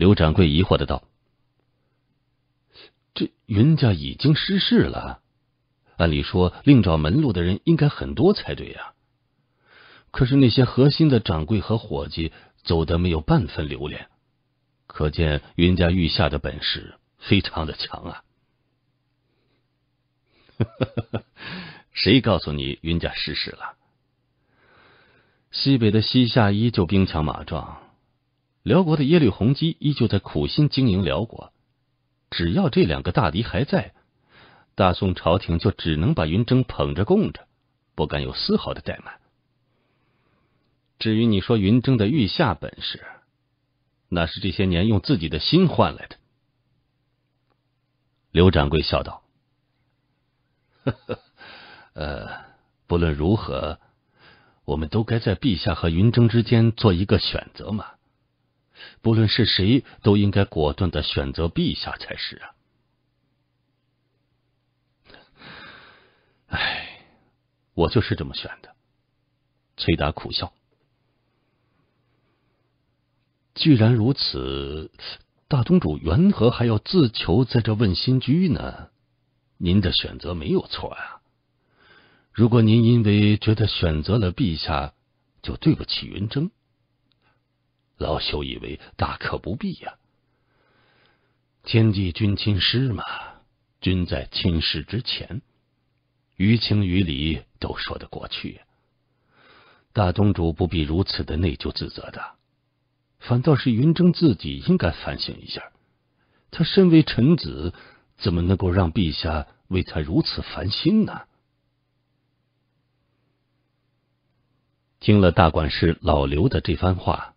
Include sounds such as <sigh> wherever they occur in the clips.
刘掌柜疑惑的道：“这云家已经失势了，按理说另找门路的人应该很多才对呀。可是那些核心的掌柜和伙计走得没有半分留恋，可见云家御下的本事非常的强啊。<laughs> ”“谁告诉你云家失势了？西北的西夏依旧兵强马壮。”辽国的耶律洪基依旧在苦心经营辽国，只要这两个大敌还在，大宋朝廷就只能把云峥捧着供着，不敢有丝毫的怠慢。至于你说云峥的御下本事，那是这些年用自己的心换来的。刘掌柜笑道：“呵呵，呃，不论如何，我们都该在陛下和云峥之间做一个选择嘛。”不论是谁，都应该果断的选择陛下才是。啊。哎，我就是这么选的。崔达苦笑。既然如此，大宗主缘何还要自求在这问新居呢？您的选择没有错啊。如果您因为觉得选择了陛下，就对不起云峥。老朽以为大可不必呀。天地君亲师嘛，君在亲师之前，于情于理都说得过去。大宗主不必如此的内疚自责的，反倒是云峥自己应该反省一下。他身为臣子，怎么能够让陛下为他如此烦心呢？听了大管事老刘的这番话。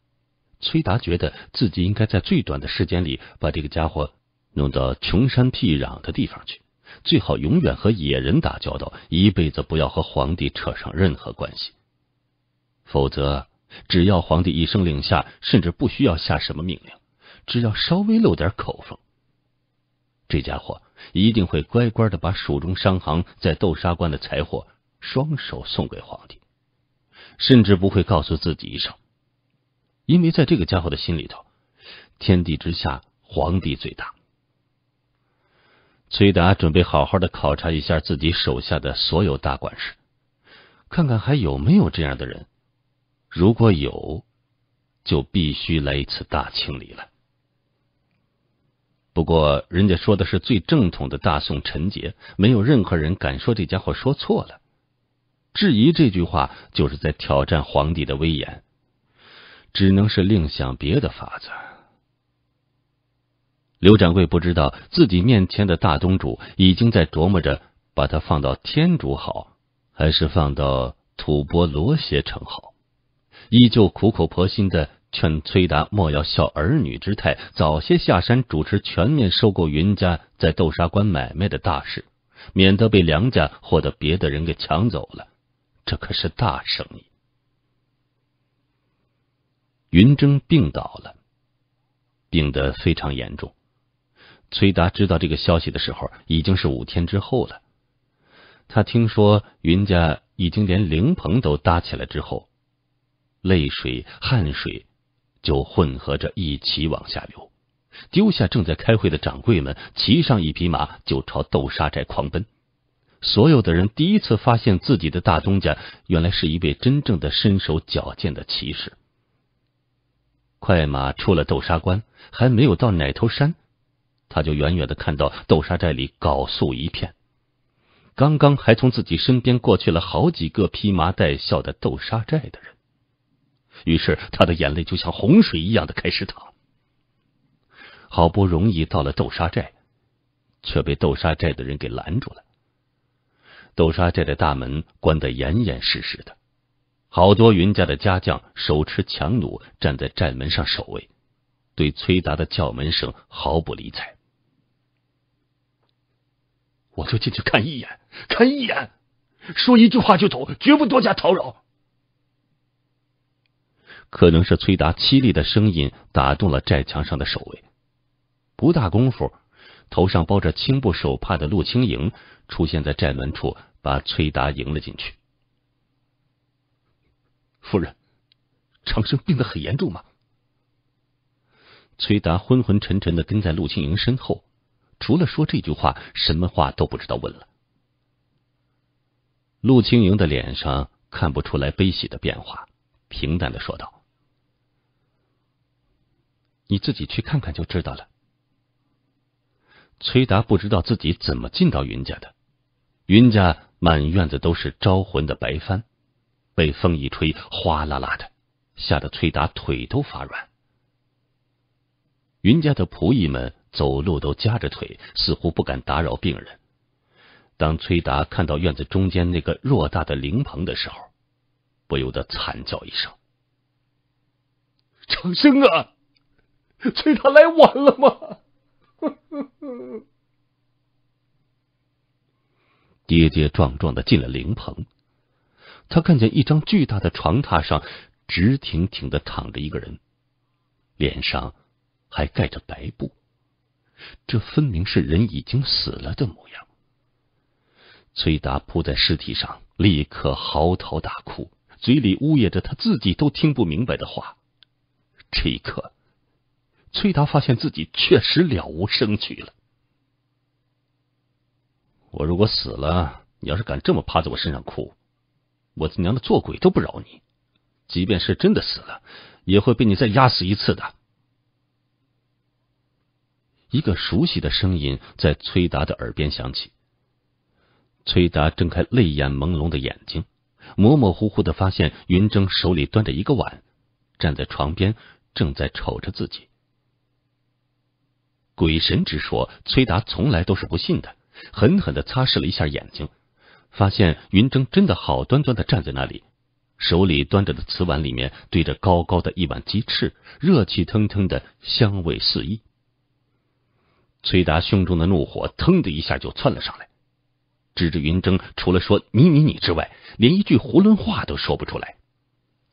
崔达觉得自己应该在最短的时间里把这个家伙弄到穷山僻壤的地方去，最好永远和野人打交道，一辈子不要和皇帝扯上任何关系。否则，只要皇帝一声令下，甚至不需要下什么命令，只要稍微露点口风，这家伙一定会乖乖的把蜀中商行在豆沙关的财货双手送给皇帝，甚至不会告诉自己一声。因为在这个家伙的心里头，天地之下，皇帝最大。崔达准备好好的考察一下自己手下的所有大管事，看看还有没有这样的人。如果有，就必须来一次大清理了。不过，人家说的是最正统的大宋陈杰，没有任何人敢说这家伙说错了，质疑这句话就是在挑战皇帝的威严。只能是另想别的法子。刘掌柜不知道自己面前的大东主已经在琢磨着把他放到天主好，还是放到吐蕃罗邪城好。依旧苦口婆心的劝崔达莫要笑儿女之态，早些下山主持全面收购云家在豆沙关买卖的大事，免得被梁家或者别的人给抢走了。这可是大生意。云筝病倒了，病得非常严重。崔达知道这个消息的时候，已经是五天之后了。他听说云家已经连灵棚都搭起来之后，泪水、汗水就混合着一起往下流，丢下正在开会的掌柜们，骑上一匹马就朝豆沙寨狂奔。所有的人第一次发现，自己的大东家原来是一位真正的身手矫健的骑士。快马出了豆沙关，还没有到奶头山，他就远远的看到豆沙寨里缟素一片。刚刚还从自己身边过去了好几个披麻戴孝的豆沙寨的人，于是他的眼泪就像洪水一样的开始淌。好不容易到了豆沙寨，却被豆沙寨的人给拦住了。豆沙寨的大门关得严严实实的。好多云家的家将手持强弩站在寨门上守卫，对崔达的叫门声毫不理睬。我就进去看一眼，看一眼，说一句话就走，绝不多加叨扰。可能是崔达凄厉的声音打动了寨墙上的守卫，不大功夫，头上包着青布手帕的陆青莹出现在寨门处，把崔达迎了进去。夫人，长生病得很严重吗？崔达昏昏沉沉的跟在陆青云身后，除了说这句话，什么话都不知道问了。陆青云的脸上看不出来悲喜的变化，平淡的说道：“你自己去看看就知道了。”崔达不知道自己怎么进到云家的，云家满院子都是招魂的白帆。被风一吹，哗啦啦的，吓得崔达腿都发软。云家的仆役们走路都夹着腿，似乎不敢打扰病人。当崔达看到院子中间那个偌大的灵棚的时候，不由得惨叫一声：“长生啊，崔达来晚了吗？” <laughs> 跌跌撞撞的进了灵棚。他看见一张巨大的床榻上直挺挺的躺着一个人，脸上还盖着白布，这分明是人已经死了的模样。崔达扑在尸体上，立刻嚎啕大哭，嘴里呜咽着他自己都听不明白的话。这一刻，崔达发现自己确实了无生趣了。我如果死了，你要是敢这么趴在我身上哭！我他娘的，做鬼都不饶你！即便是真的死了，也会被你再压死一次的。一个熟悉的声音在崔达的耳边响起。崔达睁开泪眼朦胧的眼睛，模模糊糊的发现云筝手里端着一个碗，站在床边，正在瞅着自己。鬼神之说，崔达从来都是不信的。狠狠的擦拭了一下眼睛。发现云筝真的好端端的站在那里，手里端着的瓷碗里面对着高高的一碗鸡翅，热气腾腾的，香味四溢。崔达胸中的怒火腾的一下就窜了上来，指着云筝，除了说你你你之外，连一句囫囵话都说不出来。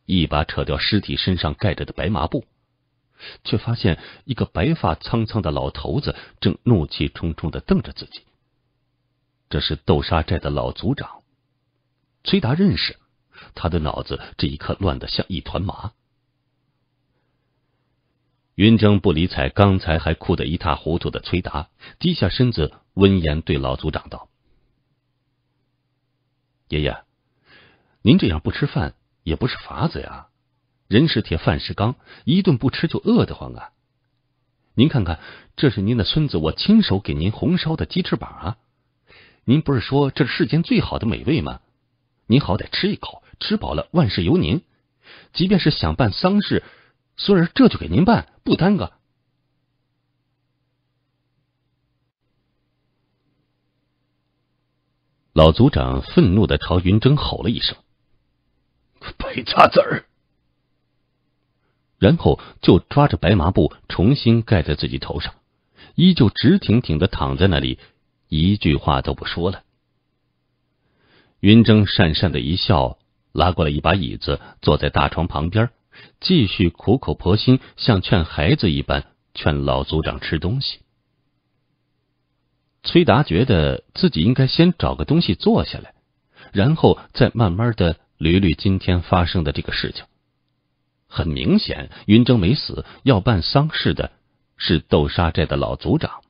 一把扯掉尸体身上盖着的白麻布，却发现一个白发苍苍的老头子正怒气冲冲的瞪着自己。这是豆沙寨的老族长崔达，认识他的脑子这一刻乱得像一团麻。云峥不理睬刚才还哭得一塌糊涂的崔达，低下身子，温言对老族长道：“爷爷，您这样不吃饭也不是法子呀。人是铁，饭是钢，一顿不吃就饿得慌啊。您看看，这是您的孙子我亲手给您红烧的鸡翅膀啊。”您不是说这是世间最好的美味吗？您好歹吃一口，吃饱了万事由您。即便是想办丧事，孙儿这就给您办，不耽搁。老族长愤怒的朝云峥吼了一声：“白家子儿！”然后就抓着白麻布重新盖在自己头上，依旧直挺挺的躺在那里。一句话都不说了。云筝讪讪的一笑，拉过来一把椅子，坐在大床旁边，继续苦口婆心，像劝孩子一般劝老族长吃东西。崔达觉得自己应该先找个东西坐下来，然后再慢慢的捋捋今天发生的这个事情。很明显，云筝没死，要办丧事的是豆沙寨的老族长。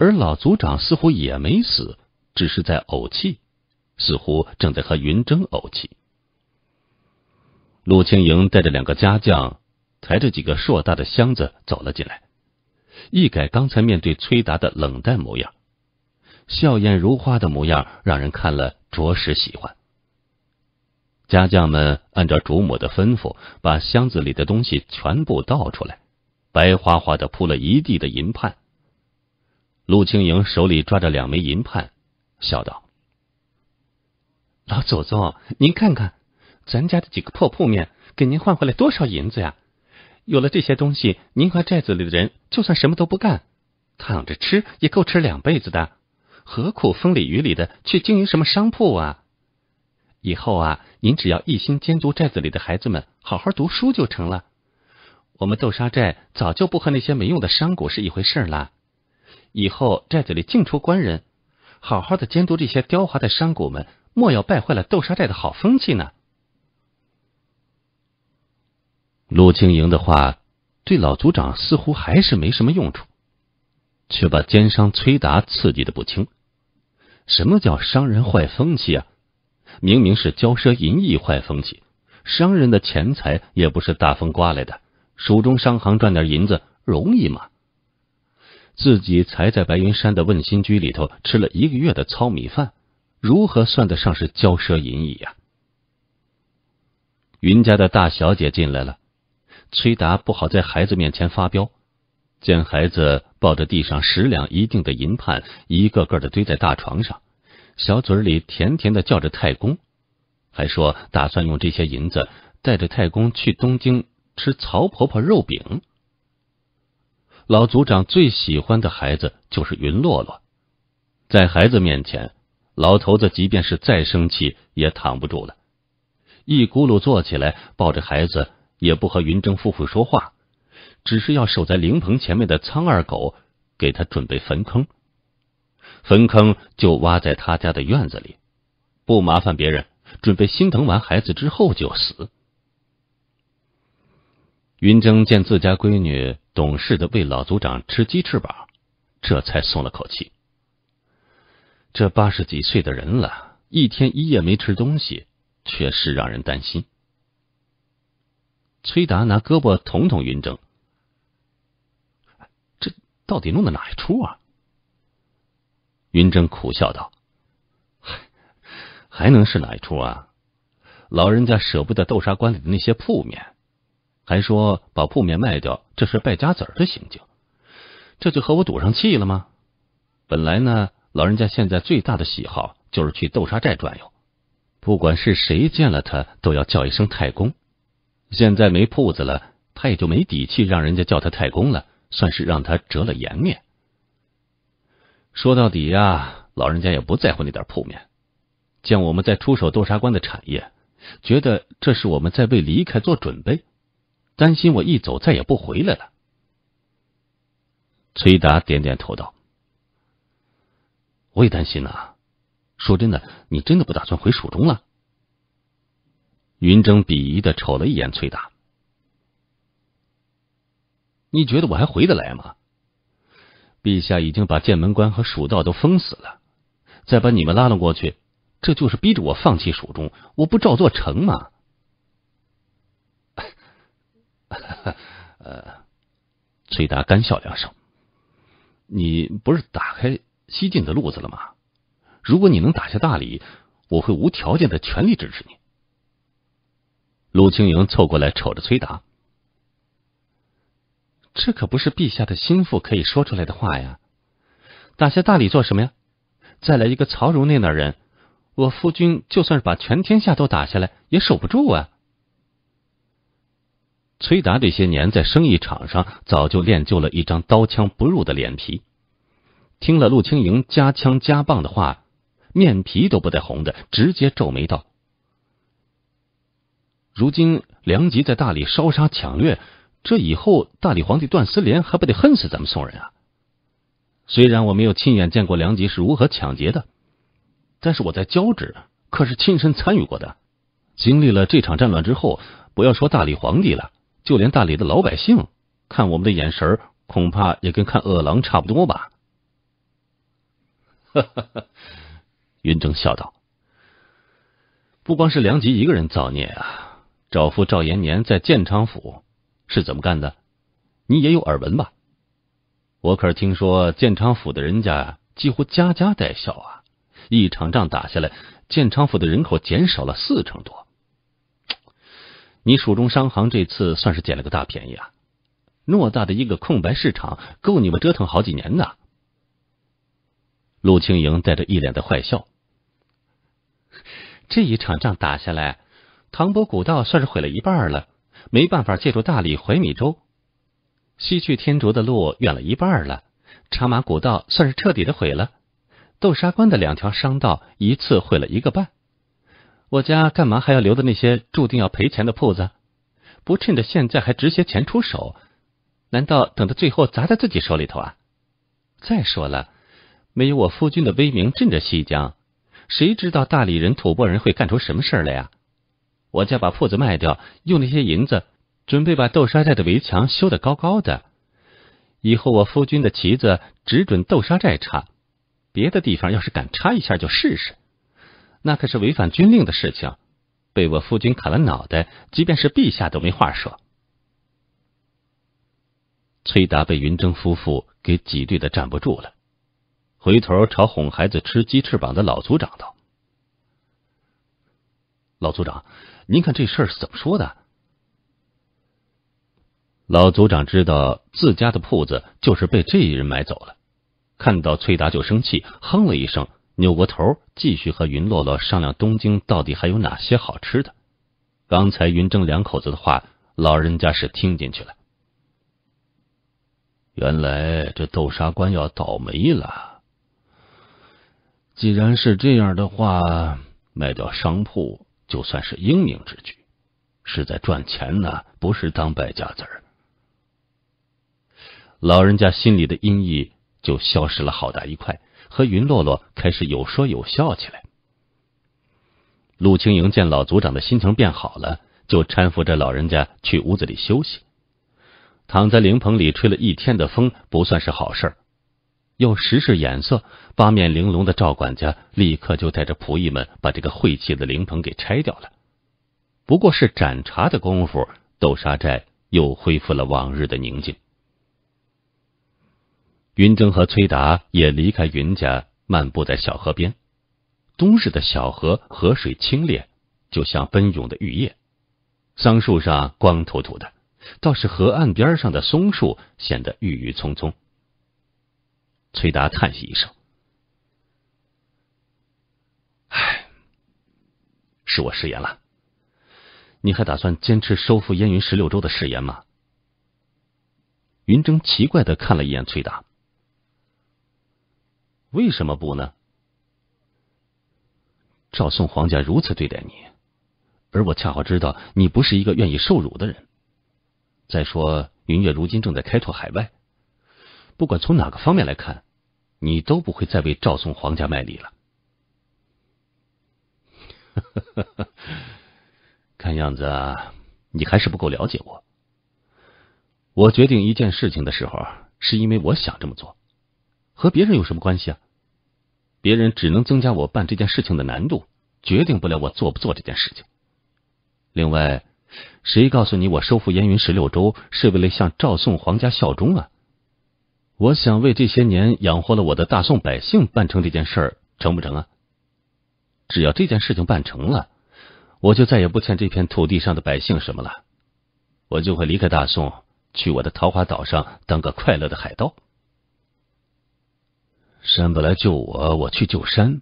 而老族长似乎也没死，只是在怄气，似乎正在和云峥怄气。陆青莹带着两个家将，抬着几个硕大的箱子走了进来，一改刚才面对崔达的冷淡模样，笑靥如花的模样，让人看了着实喜欢。家将们按照主母的吩咐，把箱子里的东西全部倒出来，白花花的铺了一地的银盘。陆青莹手里抓着两枚银判，笑道：“老祖宗，您看看咱家的几个破铺面，给您换回来多少银子呀？有了这些东西，您和寨子里的人就算什么都不干，躺着吃也够吃两辈子的。何苦风里雨里的去经营什么商铺啊？以后啊，您只要一心监督寨子里的孩子们好好读书就成了。我们豆沙寨早就不和那些没用的商贾是一回事了。”以后寨子里净出官人，好好的监督这些刁华的商贾们，莫要败坏了豆沙寨的好风气呢。陆青莹的话对老族长似乎还是没什么用处，却把奸商崔达刺激的不轻。什么叫商人坏风气啊？明明是骄奢淫逸坏风气。商人的钱财也不是大风刮来的，蜀中商行赚点银子容易吗？自己才在白云山的问心居里头吃了一个月的糙米饭，如何算得上是骄奢淫逸呀？云家的大小姐进来了，崔达不好在孩子面前发飙，见孩子抱着地上十两一锭的银盘，一个个的堆在大床上，小嘴里甜甜的叫着太公，还说打算用这些银子带着太公去东京吃曹婆婆肉饼。老族长最喜欢的孩子就是云落落，在孩子面前，老头子即便是再生气也躺不住了，一咕噜坐起来，抱着孩子，也不和云峥夫妇说话，只是要守在灵棚前面的苍二狗给他准备坟坑，坟坑就挖在他家的院子里，不麻烦别人，准备心疼完孩子之后就死。云峥见自家闺女。懂事的为老族长吃鸡翅膀，这才松了口气。这八十几岁的人了，一天一夜没吃东西，确实让人担心。崔达拿胳膊捅捅云峥，这到底弄的哪一出？啊？云峥苦笑道：“还能是哪一出？啊？老人家舍不得豆沙关里的那些铺面。”还说把铺面卖掉，这是败家子儿的行径，这就和我赌上气了吗？本来呢，老人家现在最大的喜好就是去豆沙寨转悠，不管是谁见了他都要叫一声太公。现在没铺子了，他也就没底气让人家叫他太公了，算是让他折了颜面。说到底呀，老人家也不在乎那点铺面，见我们在出手豆沙关的产业，觉得这是我们在为离开做准备。担心我一走再也不回来了。崔达点点头道：“我也担心呢。说真的，你真的不打算回蜀中了？”云筝鄙夷的瞅了一眼崔达：“你觉得我还回得来吗？陛下已经把剑门关和蜀道都封死了，再把你们拉了过去，这就是逼着我放弃蜀中。我不照做成吗？”呃，崔达干笑两声：“你不是打开西进的路子了吗？如果你能打下大理，我会无条件的全力支持你。”陆青云凑过来瞅着崔达：“这可不是陛下的心腹可以说出来的话呀！打下大理做什么呀？再来一个曹荣那等人，我夫君就算是把全天下都打下来，也守不住啊！”崔达这些年在生意场上早就练就了一张刀枪不入的脸皮，听了陆青莹加枪加棒的话，面皮都不带红的，直接皱眉道：“如今梁吉在大理烧杀抢掠，这以后大理皇帝段思廉还不得恨死咱们宋人啊？虽然我没有亲眼见过梁吉是如何抢劫的，但是我在交趾可是亲身参与过的。经历了这场战乱之后，不要说大理皇帝了。”就连大理的老百姓看我们的眼神，恐怕也跟看饿狼差不多吧。哈哈哈，云峥笑道：“不光是梁吉一个人造孽啊，赵父赵延年在建昌府是怎么干的？你也有耳闻吧？我可是听说建昌府的人家几乎家家带孝啊！一场仗打下来，建昌府的人口减少了四成多。”你蜀中商行这次算是捡了个大便宜啊！偌大的一个空白市场，够你们折腾好几年的。陆青莹带着一脸的坏笑，这一场仗打下来，唐伯古道算是毁了一半了，没办法借助大理回米州，西去天竺的路远了一半了，茶马古道算是彻底的毁了，豆沙关的两条商道一次毁了一个半。我家干嘛还要留着那些注定要赔钱的铺子？不趁着现在还值些钱出手，难道等到最后砸在自己手里头啊？再说了，没有我夫君的威名镇着西江，谁知道大理人、吐蕃人会干出什么事儿来呀？我家把铺子卖掉，用那些银子准备把豆沙寨的围墙修的高高的。以后我夫君的旗子只准豆沙寨插，别的地方要是敢插一下，就试试。那可是违反军令的事情，被我夫君砍了脑袋，即便是陛下都没话说。崔达被云峥夫妇给挤兑的站不住了，回头朝哄孩子吃鸡翅膀的老族长道：“老族长，您看这事儿是怎么说的？”老族长知道自家的铺子就是被这一人买走了，看到崔达就生气，哼了一声。扭过头，继续和云落落商量东京到底还有哪些好吃的。刚才云正两口子的话，老人家是听进去了。原来这豆沙关要倒霉了。既然是这样的话，卖掉商铺就算是英明之举，是在赚钱呢，不是当败家子儿。老人家心里的阴翳就消失了好大一块。和云落落开始有说有笑起来。陆青莹见老族长的心情变好了，就搀扶着老人家去屋子里休息。躺在灵棚里吹了一天的风不算是好事，又时使眼色，八面玲珑的赵管家立刻就带着仆役们把这个晦气的灵棚给拆掉了。不过是盏茶的功夫，豆沙寨又恢复了往日的宁静。云筝和崔达也离开云家，漫步在小河边。冬日的小河，河水清冽，就像奔涌的玉液。桑树上光秃秃的，倒是河岸边上的松树显得郁郁葱葱。崔达叹息一声：“唉，是我食言了。你还打算坚持收复燕云十六州的誓言吗？”云筝奇怪的看了一眼崔达。为什么不呢？赵宋皇家如此对待你，而我恰好知道你不是一个愿意受辱的人。再说，云月如今正在开拓海外，不管从哪个方面来看，你都不会再为赵宋皇家卖力了。<laughs> 看样子，你还是不够了解我。我决定一件事情的时候，是因为我想这么做。和别人有什么关系啊？别人只能增加我办这件事情的难度，决定不了我做不做这件事情。另外，谁告诉你我收复燕云十六州是为了向赵宋皇家效忠啊？我想为这些年养活了我的大宋百姓办成这件事儿，成不成啊？只要这件事情办成了，我就再也不欠这片土地上的百姓什么了，我就会离开大宋，去我的桃花岛上当个快乐的海盗。山不来救我，我去救山。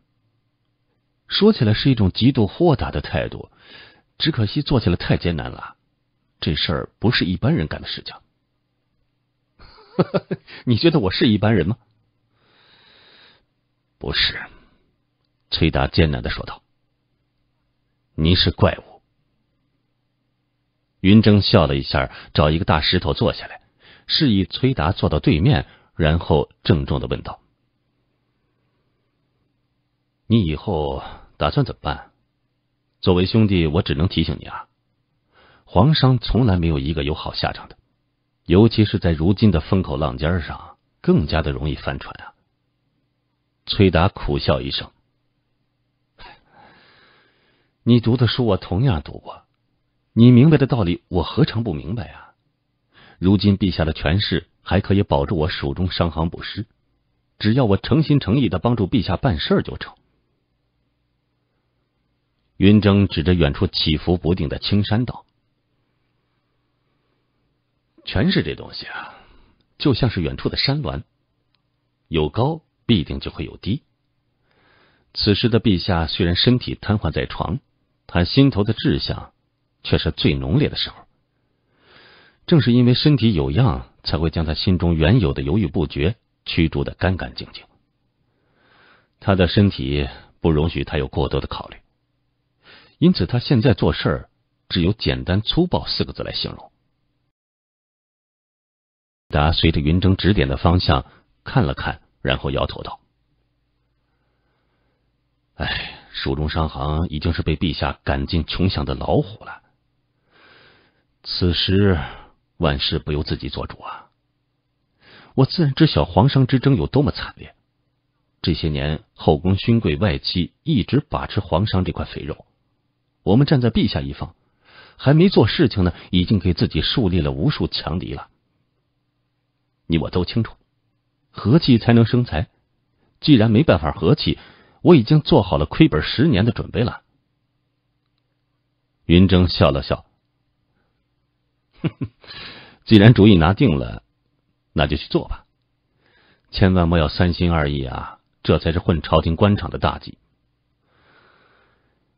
说起来是一种极度豁达的态度，只可惜做起来太艰难了。这事儿不是一般人干的事情。<laughs> 你觉得我是一般人吗？不是，崔达艰难的说道：“你是怪物。”云峥笑了一下，找一个大石头坐下来，示意崔达坐到对面，然后郑重的问道。你以后打算怎么办？作为兄弟，我只能提醒你啊，皇商从来没有一个有好下场的，尤其是在如今的风口浪尖上，更加的容易翻船啊。崔达苦笑一声：“你读的书我同样读过，你明白的道理我何尝不明白呀？如今陛下的权势还可以保住我蜀中商行不失，只要我诚心诚意的帮助陛下办事就成。”云筝指着远处起伏不定的青山道：“全是这东西，啊，就像是远处的山峦，有高必定就会有低。”此时的陛下虽然身体瘫痪在床，他心头的志向却是最浓烈的时候。正是因为身体有恙，才会将他心中原有的犹豫不决驱逐的干干净净。他的身体不容许他有过多的考虑。因此，他现在做事只有“简单粗暴”四个字来形容。达随着云筝指点的方向看了看，然后摇头道：“哎，蜀中商行已经是被陛下赶进穷乡的老虎了。此时万事不由自己做主啊！我自然知晓皇商之争有多么惨烈，这些年后宫勋贵外戚一直把持皇商这块肥肉。”我们站在陛下一方，还没做事情呢，已经给自己树立了无数强敌了。你我都清楚，和气才能生财。既然没办法和气，我已经做好了亏本十年的准备了。云峥笑了笑，哼，哼，既然主意拿定了，那就去做吧。千万莫要三心二意啊，这才是混朝廷官场的大忌。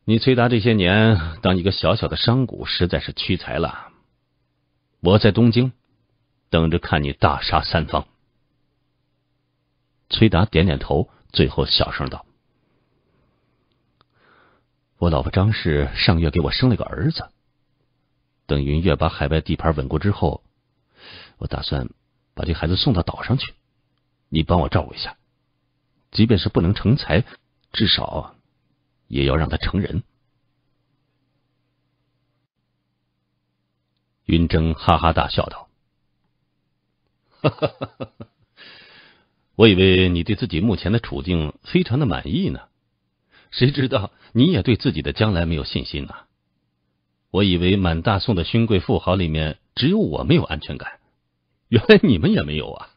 你崔达这些年当一个小小的商贾，实在是屈才了。我在东京等着看你大杀三方。崔达点点头，最后小声道：“我老婆张氏上月给我生了个儿子。等云月把海外地盘稳固之后，我打算把这孩子送到岛上去，你帮我照顾一下。即便是不能成才，至少……”也要让他成人。云峥哈哈大笑道：“哈哈哈哈！我以为你对自己目前的处境非常的满意呢，谁知道你也对自己的将来没有信心呢？我以为满大宋的勋贵富豪里面只有我没有安全感，原来你们也没有啊！”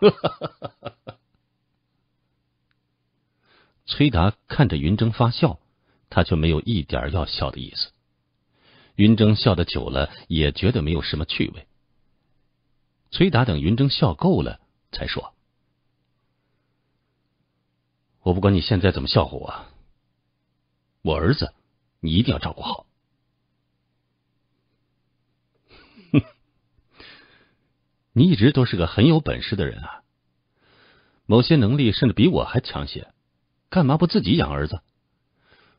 哈哈哈哈哈！崔达看着云峥发笑，他却没有一点要笑的意思。云峥笑的久了，也觉得没有什么趣味。崔达等云峥笑够了，才说：“我不管你现在怎么笑话我，我儿子你一定要照顾好。”哼，你一直都是个很有本事的人啊，某些能力甚至比我还强些。干嘛不自己养儿子？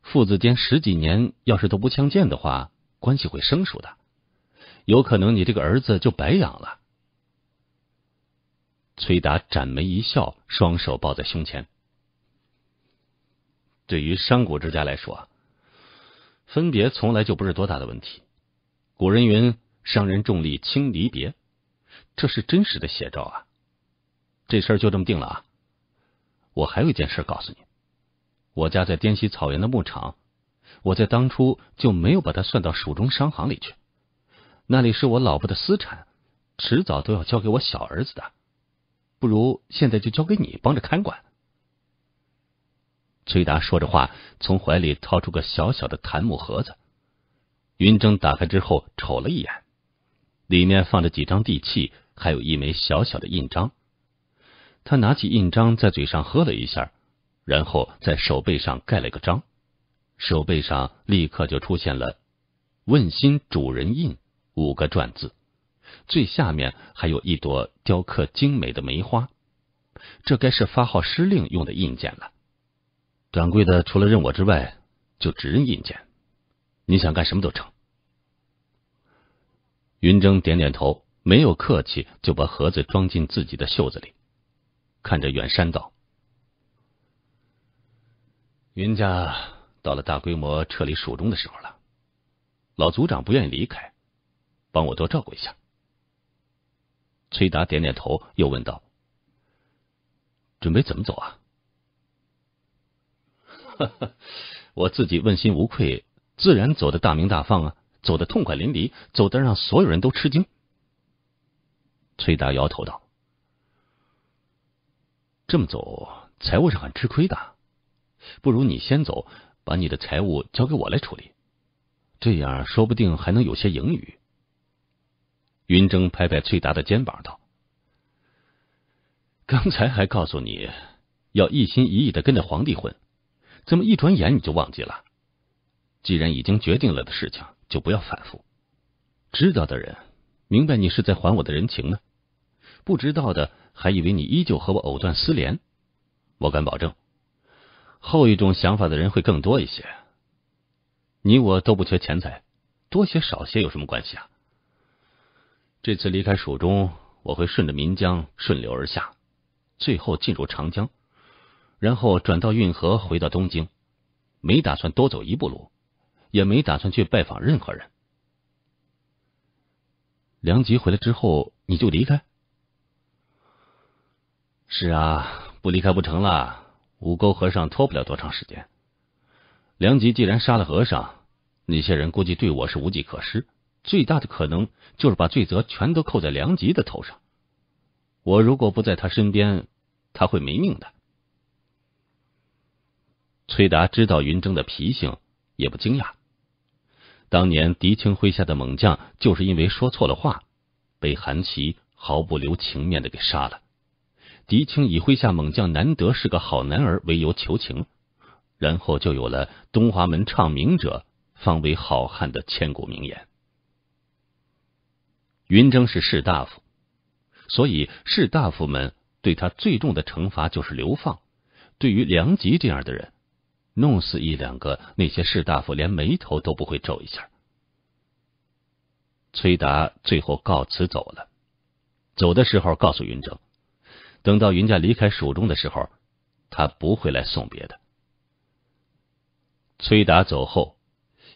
父子间十几年要是都不相见的话，关系会生疏的，有可能你这个儿子就白养了。崔达展眉一笑，双手抱在胸前。对于商贾之家来说，分别从来就不是多大的问题。古人云：“商人重利轻离别”，这是真实的写照啊。这事儿就这么定了啊！我还有一件事告诉你。我家在滇西草原的牧场，我在当初就没有把它算到蜀中商行里去。那里是我老婆的私产，迟早都要交给我小儿子的，不如现在就交给你帮着看管。崔达说着话，从怀里掏出个小小的檀木盒子，云筝打开之后瞅了一眼，里面放着几张地契，还有一枚小小的印章。他拿起印章在嘴上喝了一下。然后在手背上盖了个章，手背上立刻就出现了“问心主人印”五个篆字，最下面还有一朵雕刻精美的梅花。这该是发号施令用的印鉴了。掌柜的除了认我之外，就只认印鉴，你想干什么都成。云筝点点头，没有客气，就把盒子装进自己的袖子里，看着远山道。云家到了大规模撤离蜀中的时候了，老族长不愿意离开，帮我多照顾一下。崔达点点头，又问道：“准备怎么走啊？”哈哈，我自己问心无愧，自然走得大名大放啊，走得痛快淋漓，走得让所有人都吃惊。崔达摇头道：“这么走，财务上很吃亏的。”不如你先走，把你的财物交给我来处理，这样说不定还能有些盈余。云筝拍拍崔达的肩膀道：“刚才还告诉你要一心一意的跟着皇帝混，怎么一转眼你就忘记了？既然已经决定了的事情，就不要反复。知道的人明白你是在还我的人情呢，不知道的还以为你依旧和我藕断丝连。我敢保证。”后一种想法的人会更多一些。你我都不缺钱财，多些少些有什么关系啊？这次离开蜀中，我会顺着岷江顺流而下，最后进入长江，然后转到运河回到东京。没打算多走一步路，也没打算去拜访任何人。梁吉回来之后，你就离开？是啊，不离开不成了。五沟和尚拖不了多长时间。梁吉既然杀了和尚，那些人估计对我是无计可施，最大的可能就是把罪责全都扣在梁吉的头上。我如果不在他身边，他会没命的。崔达知道云筝的脾性，也不惊讶。当年狄青麾下的猛将，就是因为说错了话，被韩琦毫不留情面的给杀了。狄青以麾下猛将难得是个好男儿为由求情，然后就有了“东华门唱名者方为好汉”的千古名言。云峥是士大夫，所以士大夫们对他最重的惩罚就是流放。对于梁吉这样的人，弄死一两个，那些士大夫连眉头都不会皱一下。崔达最后告辞走了，走的时候告诉云峥。等到云家离开蜀中的时候，他不会来送别的。崔达走后，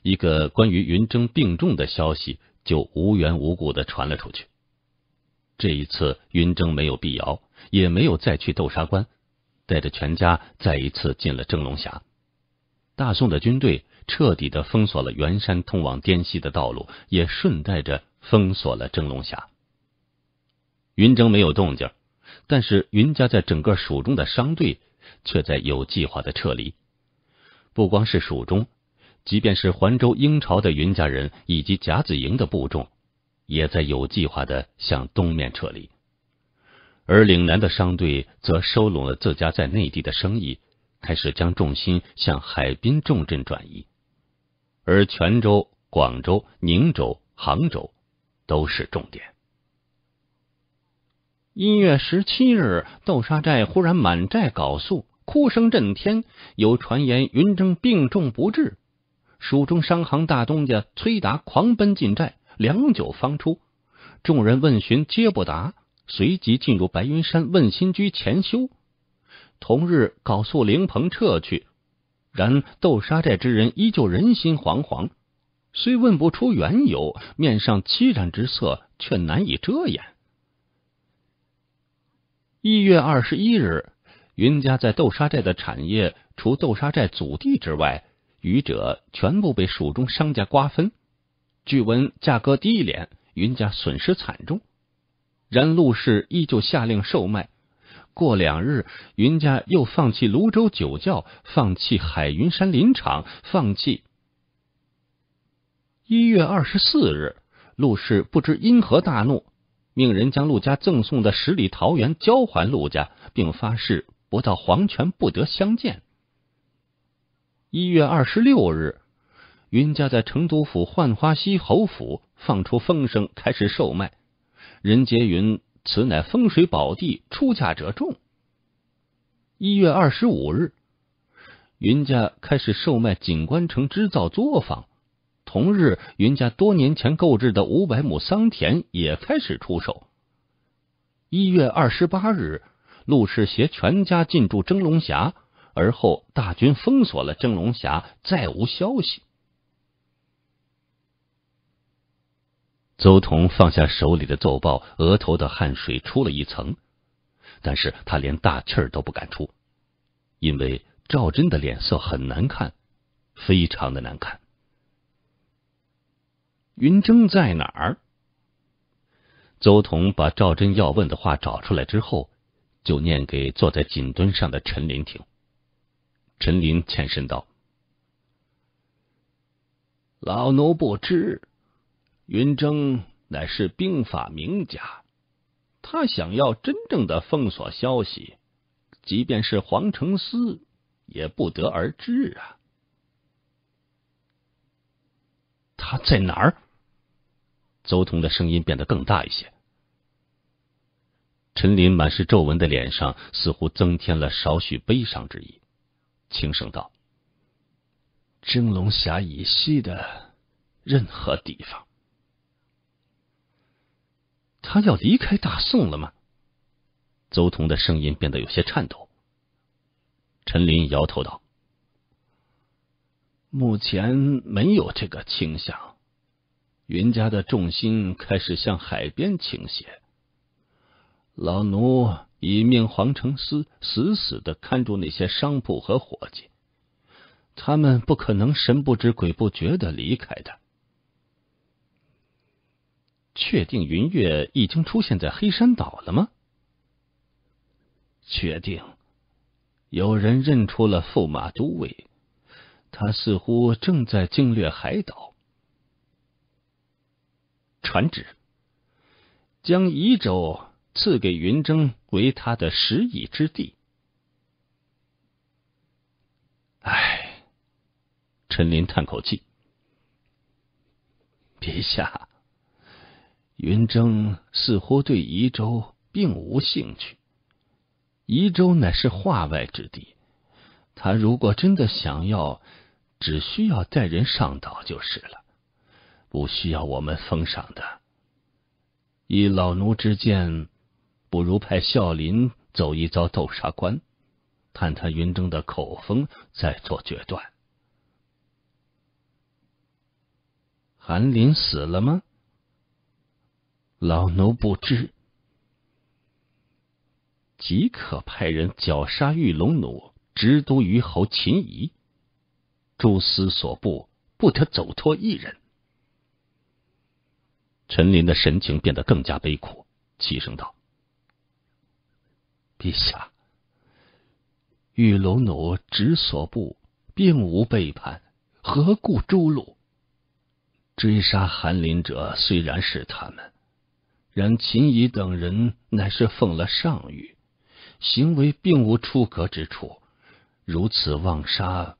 一个关于云峥病重的消息就无缘无故的传了出去。这一次，云峥没有辟谣，也没有再去豆沙关，带着全家再一次进了蒸龙峡。大宋的军队彻底的封锁了元山通往滇西的道路，也顺带着封锁了蒸龙峡。云峥没有动静。但是，云家在整个蜀中的商队却在有计划的撤离。不光是蜀中，即便是环州、英朝的云家人以及甲子营的部众，也在有计划的向东面撤离。而岭南的商队则收拢了自家在内地的生意，开始将重心向海滨重镇转移，而泉州、广州、宁州、杭州都是重点。一月十七日，豆沙寨忽然满寨缟素，哭声震天。有传言云峥病重不治，蜀中商行大东家崔达狂奔进寨，良久方出。众人问询皆不答，随即进入白云山问心居前修。同日，缟素灵棚撤去，然豆沙寨之人依旧人心惶惶，虽问不出缘由，面上凄然之色却难以遮掩。一月二十一日，云家在豆沙寨的产业，除豆沙寨祖地之外，余者全部被蜀中商家瓜分。据闻价格低廉，云家损失惨重。然陆氏依旧下令售卖。过两日，云家又放弃泸州酒窖，放弃海云山林场，放弃。一月二十四日，陆氏不知因何大怒。命人将陆家赠送的十里桃园交还陆家，并发誓不到黄泉不得相见。一月二十六日，云家在成都府浣花溪侯府放出风声，开始售卖。任杰云，此乃风水宝地，出价者众。一月二十五日，云家开始售卖锦官城织造作坊。同日，云家多年前购置的五百亩桑田也开始出手。一月二十八日，陆世携全家进驻蒸龙峡，而后大军封锁了蒸龙峡，再无消息。邹彤放下手里的奏报，额头的汗水出了一层，但是他连大气儿都不敢出，因为赵真的脸色很难看，非常的难看。云峥在哪儿？邹彤把赵真要问的话找出来之后，就念给坐在锦墩上的陈林听。陈林欠身道：“老奴不知，云峥乃是兵法名家，他想要真正的封锁消息，即便是黄承思也不得而知啊。他在哪儿？”邹桐的声音变得更大一些。陈林满是皱纹的脸上似乎增添了少许悲伤之意，轻声道：“真龙峡以西的任何地方。”他要离开大宋了吗？邹桐的声音变得有些颤抖。陈林摇头道：“目前没有这个倾向。”云家的重心开始向海边倾斜。老奴已命黄成思死死的看住那些商铺和伙计，他们不可能神不知鬼不觉的离开的。确定云月已经出现在黑山岛了吗？确定。有人认出了驸马都尉，他似乎正在经略海岛。传旨，将宜州赐给云峥为他的食邑之地。唉，陈林叹口气。陛下，云峥似乎对宜州并无兴趣。宜州乃是化外之地，他如果真的想要，只需要带人上岛就是了。不需要我们封赏的。依老奴之见，不如派孝林走一遭豆沙关，探探云中的口风，再做决断。韩林死了吗？老奴不知。即可派人绞杀玉龙弩，直督于侯秦仪，诸司所部不得走脱一人。陈琳的神情变得更加悲苦，齐声道：“陛下，玉龙奴、执所部并无背叛，何故诛戮？追杀韩林者虽然是他们，然秦怡等人乃是奉了上谕，行为并无出格之处，如此妄杀，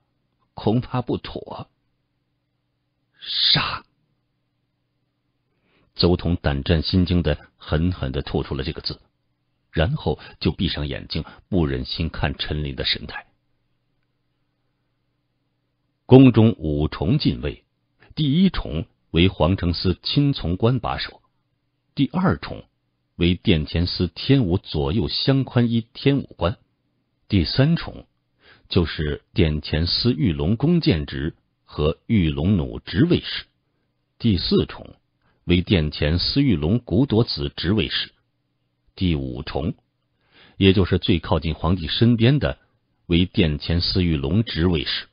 恐怕不妥。杀。”邹通胆战心惊的，狠狠的吐出了这个字，然后就闭上眼睛，不忍心看陈琳的神态。宫中五重禁卫，第一重为皇城司亲从官把守，第二重为殿前司天武左右相宽衣天武官，第三重就是殿前司御龙弓箭职和御龙弩职卫士，第四重。为殿前司玉龙古朵子职位时，第五重，也就是最靠近皇帝身边的，为殿前司玉龙职位时，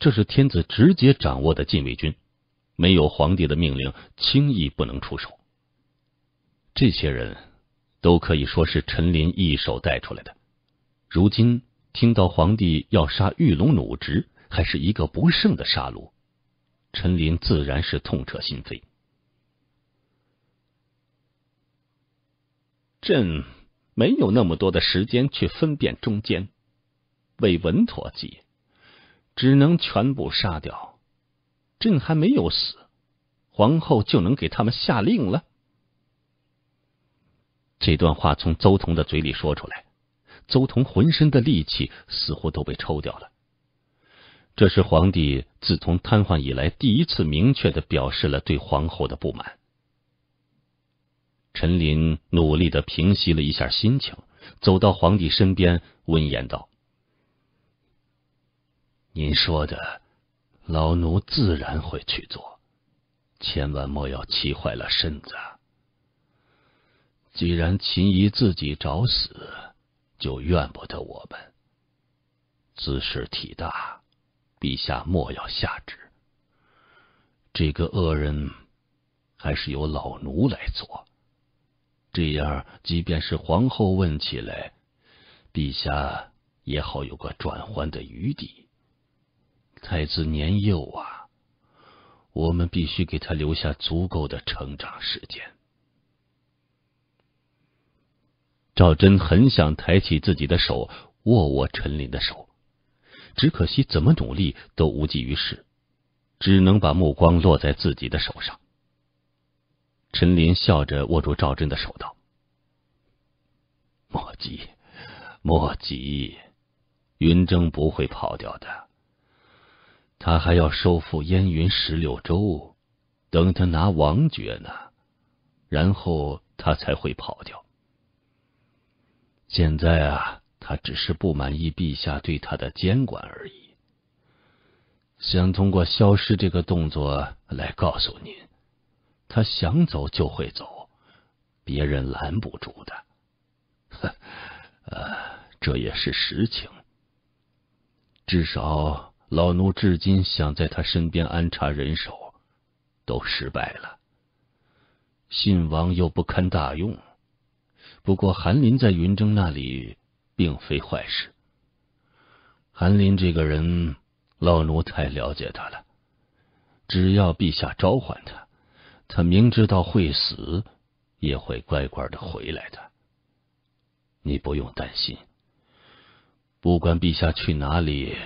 这是天子直接掌握的禁卫军，没有皇帝的命令，轻易不能出手。这些人都可以说是陈林一手带出来的。如今听到皇帝要杀玉龙弩直，还是一个不剩的杀戮，陈林自然是痛彻心扉。朕没有那么多的时间去分辨忠奸，为稳妥计，只能全部杀掉。朕还没有死，皇后就能给他们下令了。这段话从邹彤的嘴里说出来，邹彤浑身的力气似乎都被抽掉了。这是皇帝自从瘫痪以来第一次明确的表示了对皇后的不满。陈琳努力的平息了一下心情，走到皇帝身边，温言道：“您说的，老奴自然会去做，千万莫要气坏了身子。既然秦怡自己找死，就怨不得我们。兹事体大，陛下莫要下旨，这个恶人还是由老奴来做。”这样，即便是皇后问起来，陛下也好有个转换的余地。太子年幼啊，我们必须给他留下足够的成长时间。赵祯很想抬起自己的手握握陈琳的手，只可惜怎么努力都无济于事，只能把目光落在自己的手上。陈林笑着握住赵真的手，道：“莫急，莫急，云峥不会跑掉的。他还要收复燕云十六州，等他拿王爵呢，然后他才会跑掉。现在啊，他只是不满意陛下对他的监管而已，想通过消失这个动作来告诉您。”他想走就会走，别人拦不住的。呵，这也是实情。至少老奴至今想在他身边安插人手，都失败了。信王又不堪大用，不过韩林在云峥那里并非坏事。韩林这个人，老奴太了解他了。只要陛下召唤他。他明知道会死，也会乖乖的回来的。你不用担心，不管陛下去哪里，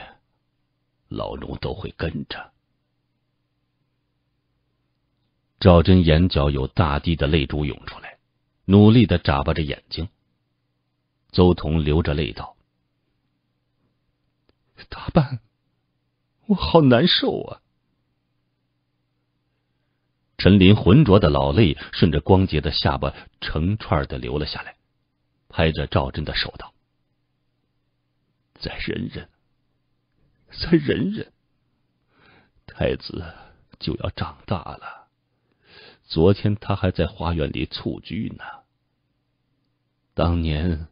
老奴都会跟着。赵真眼角有大滴的泪珠涌出来，努力的眨巴着眼睛。邹同流着泪道：“打扮，我好难受啊。”陈林浑浊的老泪顺着光洁的下巴成串的流了下来，拍着赵真的手道：“再忍忍，再忍忍，太子就要长大了。昨天他还在花园里蹴鞠呢。当年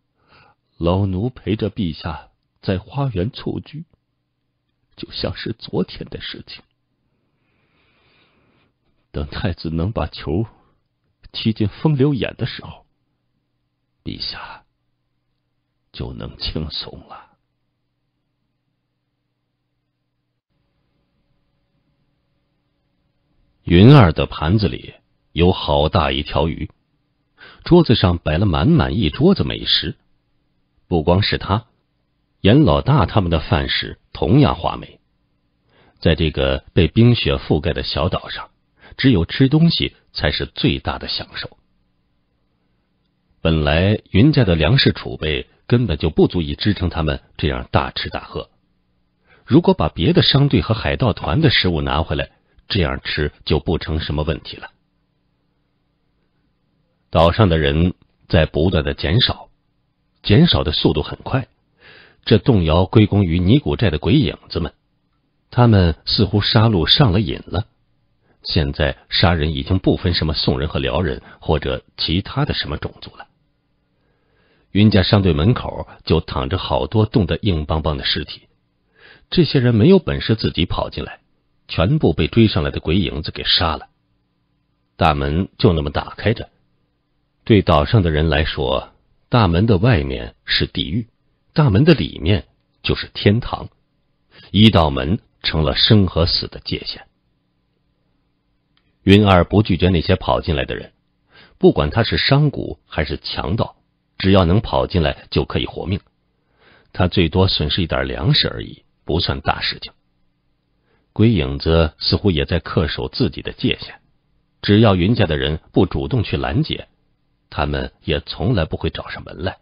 老奴陪着陛下在花园蹴鞠，就像是昨天的事情。”等太子能把球踢进风流眼的时候，陛下就能轻松了。云儿的盘子里有好大一条鱼，桌子上摆了满满一桌子美食。不光是他，严老大他们的饭食同样华美。在这个被冰雪覆盖的小岛上。只有吃东西才是最大的享受。本来云家的粮食储备根本就不足以支撑他们这样大吃大喝。如果把别的商队和海盗团的食物拿回来，这样吃就不成什么问题了。岛上的人在不断的减少，减少的速度很快。这动摇归功于尼古寨的鬼影子们，他们似乎杀戮上了瘾了。现在杀人已经不分什么宋人和辽人，或者其他的什么种族了。云家商队门口就躺着好多冻得硬邦邦的尸体，这些人没有本事自己跑进来，全部被追上来的鬼影子给杀了。大门就那么打开着，对岛上的人来说，大门的外面是地狱，大门的里面就是天堂，一道门成了生和死的界限。云儿不拒绝那些跑进来的人，不管他是商贾还是强盗，只要能跑进来就可以活命，他最多损失一点粮食而已，不算大事情。鬼影子似乎也在恪守自己的界限，只要云家的人不主动去拦截，他们也从来不会找上门来。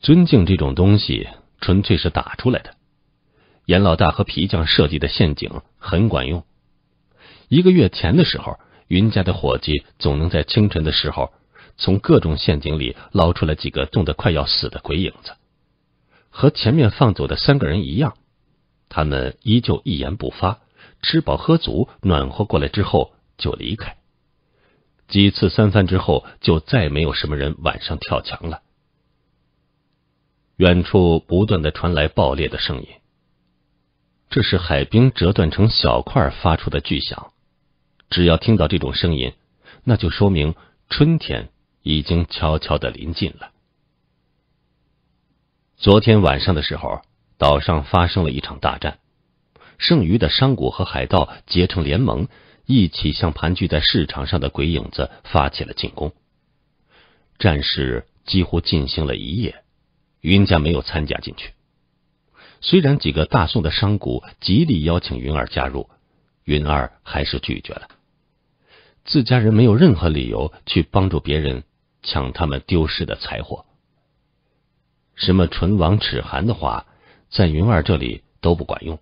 尊敬这种东西，纯粹是打出来的。严老大和皮匠设计的陷阱很管用。一个月前的时候，云家的伙计总能在清晨的时候，从各种陷阱里捞出来几个冻得快要死的鬼影子。和前面放走的三个人一样，他们依旧一言不发，吃饱喝足、暖和过来之后就离开。几次三番之后，就再没有什么人晚上跳墙了。远处不断的传来爆裂的声音，这是海冰折断成小块发出的巨响。只要听到这种声音，那就说明春天已经悄悄的临近了。昨天晚上的时候，岛上发生了一场大战，剩余的商贾和海盗结成联盟，一起向盘踞在市场上的鬼影子发起了进攻。战事几乎进行了一夜，云家没有参加进去。虽然几个大宋的商贾极力邀请云儿加入，云儿还是拒绝了。自家人没有任何理由去帮助别人抢他们丢失的财货。什么唇亡齿寒的话，在云儿这里都不管用。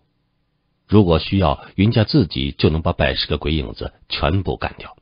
如果需要，云家自己就能把百十个鬼影子全部干掉。